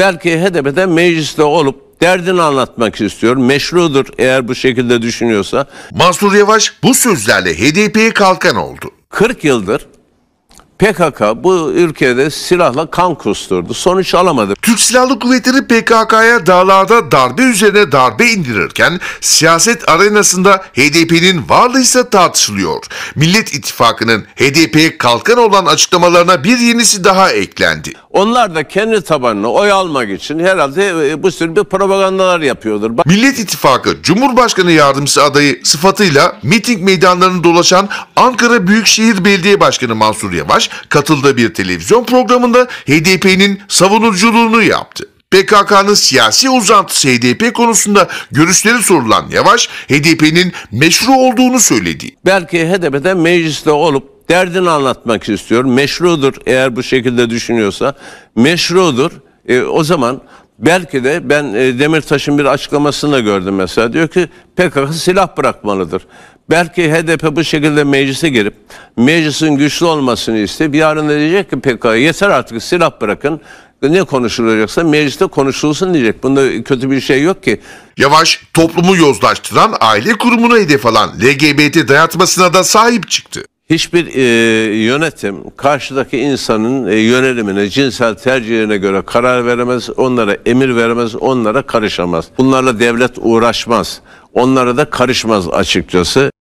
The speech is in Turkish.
belki HDP'de mecliste olup derdini anlatmak istiyor. Meşrudur eğer bu şekilde düşünüyorsa. Mansur Yavaş bu sözlerle HDP'ye kalkan oldu. 40 yıldır PKK bu ülkede silahla kan kusturdu. Sonuç alamadı. Türk Silahlı Kuvvetleri PKK'ya dağlarda darbe üzerine darbe indirirken siyaset arenasında HDP'nin varlığı ise tartışılıyor. Millet İttifakı'nın HDP'ye kalkan olan açıklamalarına bir yenisi daha eklendi. Onlar da kendi tabanını oy almak için herhalde e, bu tür bir propagandalar yapıyordur. Millet İttifakı Cumhurbaşkanı Yardımcısı adayı sıfatıyla miting meydanlarını dolaşan Ankara Büyükşehir Belediye Başkanı Mansur Yavaş katıldığı bir televizyon programında HDP'nin savunuculuğunu açıklamaları yaptı. PKK'nın siyasi uzantısı HDP konusunda görüşleri sorulan Yavaş, HDP'nin meşru olduğunu söyledi. Belki HDP'de mecliste olup derdini anlatmak istiyor. Meşrudur eğer bu şekilde düşünüyorsa. Meşrudur. E, o zaman Belki de ben e, Demirtaş'ın bir açıklamasını da gördüm mesela. Diyor ki PKK silah bırakmalıdır. Belki HDP bu şekilde meclise girip meclisin güçlü olmasını isteyip yarın da diyecek ki PKK yeter artık silah bırakın. Ne konuşulacaksa mecliste konuşulsun diyecek. Bunda kötü bir şey yok ki. Yavaş toplumu yozlaştıran aile kurumuna hedef alan LGBT dayatmasına da sahip çıktı. Hiçbir e, yönetim karşıdaki insanın e, yönelimine, cinsel tercihine göre karar veremez, onlara emir veremez, onlara karışamaz. Bunlarla devlet uğraşmaz. Onlara da karışmaz açıkçası.